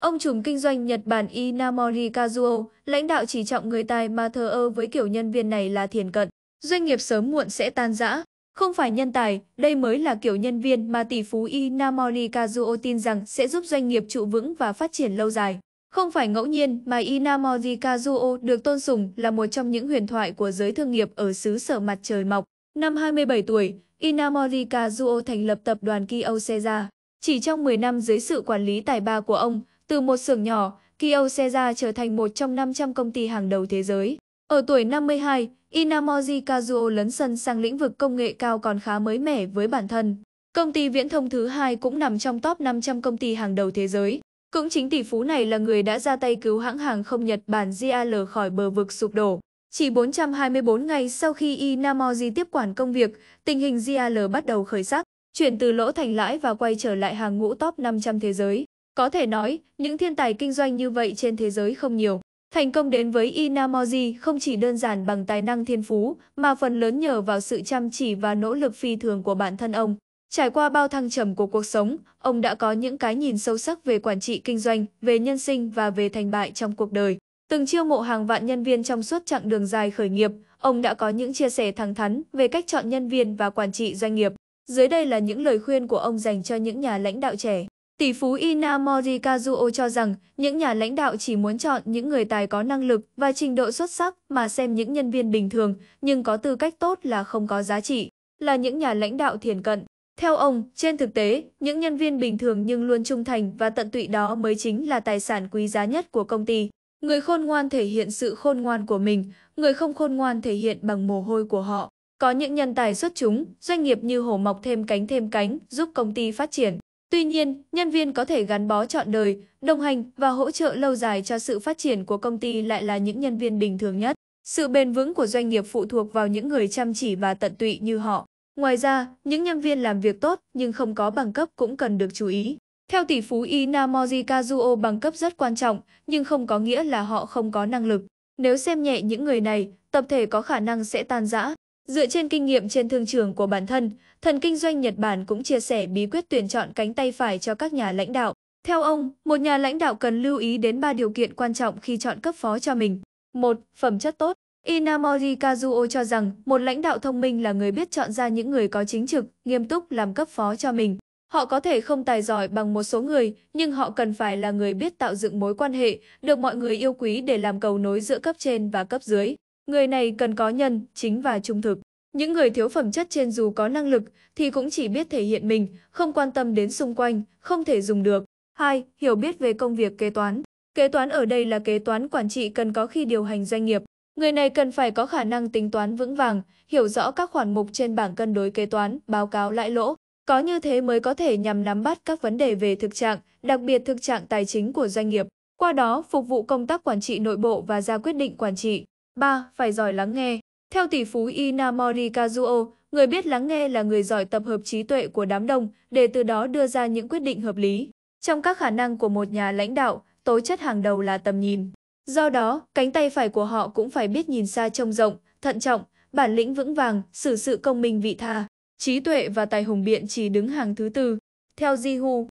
Ông trùm kinh doanh Nhật Bản Inamori Kazuo, lãnh đạo chỉ trọng người tài mà thờ ơ với kiểu nhân viên này là thiền cận. Doanh nghiệp sớm muộn sẽ tan rã. Không phải nhân tài, đây mới là kiểu nhân viên mà tỷ phú Inamori Kazuo tin rằng sẽ giúp doanh nghiệp trụ vững và phát triển lâu dài. Không phải ngẫu nhiên mà Inamori Kazuo được tôn sùng là một trong những huyền thoại của giới thương nghiệp ở xứ sở mặt trời mọc. Năm 27 tuổi, Inamori Kazuo thành lập tập đoàn Kyocera. Chỉ trong 10 năm dưới sự quản lý tài ba của ông, từ một xưởng nhỏ, Kyocera trở thành một trong 500 công ty hàng đầu thế giới. Ở tuổi 52, Inamori Kazuo lấn sân sang lĩnh vực công nghệ cao còn khá mới mẻ với bản thân. Công ty viễn thông thứ hai cũng nằm trong top 500 công ty hàng đầu thế giới. Cũng chính tỷ phú này là người đã ra tay cứu hãng hàng không Nhật Bản JAL khỏi bờ vực sụp đổ. Chỉ 424 ngày sau khi Inamori tiếp quản công việc, tình hình JAL bắt đầu khởi sắc, chuyển từ lỗ thành lãi và quay trở lại hàng ngũ top 500 thế giới. Có thể nói, những thiên tài kinh doanh như vậy trên thế giới không nhiều. Thành công đến với Inamoji không chỉ đơn giản bằng tài năng thiên phú, mà phần lớn nhờ vào sự chăm chỉ và nỗ lực phi thường của bản thân ông. Trải qua bao thăng trầm của cuộc sống, ông đã có những cái nhìn sâu sắc về quản trị kinh doanh, về nhân sinh và về thành bại trong cuộc đời. Từng chiêu mộ hàng vạn nhân viên trong suốt chặng đường dài khởi nghiệp, ông đã có những chia sẻ thẳng thắn về cách chọn nhân viên và quản trị doanh nghiệp. Dưới đây là những lời khuyên của ông dành cho những nhà lãnh đạo trẻ. Tỷ phú Inamori Kazuo cho rằng những nhà lãnh đạo chỉ muốn chọn những người tài có năng lực và trình độ xuất sắc mà xem những nhân viên bình thường nhưng có tư cách tốt là không có giá trị, là những nhà lãnh đạo thiền cận. Theo ông, trên thực tế, những nhân viên bình thường nhưng luôn trung thành và tận tụy đó mới chính là tài sản quý giá nhất của công ty. Người khôn ngoan thể hiện sự khôn ngoan của mình, người không khôn ngoan thể hiện bằng mồ hôi của họ. Có những nhân tài xuất chúng, doanh nghiệp như hổ mọc thêm cánh thêm cánh, giúp công ty phát triển. Tuy nhiên, nhân viên có thể gắn bó trọn đời, đồng hành và hỗ trợ lâu dài cho sự phát triển của công ty lại là những nhân viên bình thường nhất. Sự bền vững của doanh nghiệp phụ thuộc vào những người chăm chỉ và tận tụy như họ. Ngoài ra, những nhân viên làm việc tốt nhưng không có bằng cấp cũng cần được chú ý. Theo tỷ phú Inamori Kazuo bằng cấp rất quan trọng, nhưng không có nghĩa là họ không có năng lực. Nếu xem nhẹ những người này, tập thể có khả năng sẽ tan rã. Dựa trên kinh nghiệm trên thương trường của bản thân, thần kinh doanh Nhật Bản cũng chia sẻ bí quyết tuyển chọn cánh tay phải cho các nhà lãnh đạo. Theo ông, một nhà lãnh đạo cần lưu ý đến 3 điều kiện quan trọng khi chọn cấp phó cho mình. 1. Phẩm chất tốt. Inamori Kazuo cho rằng một lãnh đạo thông minh là người biết chọn ra những người có chính trực, nghiêm túc làm cấp phó cho mình. Họ có thể không tài giỏi bằng một số người, nhưng họ cần phải là người biết tạo dựng mối quan hệ, được mọi người yêu quý để làm cầu nối giữa cấp trên và cấp dưới. Người này cần có nhân, chính và trung thực. Những người thiếu phẩm chất trên dù có năng lực thì cũng chỉ biết thể hiện mình, không quan tâm đến xung quanh, không thể dùng được. 2. Hiểu biết về công việc kế toán. Kế toán ở đây là kế toán quản trị cần có khi điều hành doanh nghiệp. Người này cần phải có khả năng tính toán vững vàng, hiểu rõ các khoản mục trên bảng cân đối kế toán, báo cáo lãi lỗ. Có như thế mới có thể nhằm nắm bắt các vấn đề về thực trạng, đặc biệt thực trạng tài chính của doanh nghiệp, qua đó phục vụ công tác quản trị nội bộ và ra quyết định quản trị. 3. Phải giỏi lắng nghe. Theo tỷ phú Inamori Kazuo, người biết lắng nghe là người giỏi tập hợp trí tuệ của đám đông để từ đó đưa ra những quyết định hợp lý. Trong các khả năng của một nhà lãnh đạo, tố chất hàng đầu là tầm nhìn. Do đó, cánh tay phải của họ cũng phải biết nhìn xa trông rộng, thận trọng, bản lĩnh vững vàng, xử sự công minh vị tha. Trí tuệ và tài hùng biện chỉ đứng hàng thứ tư. Theo Jihu,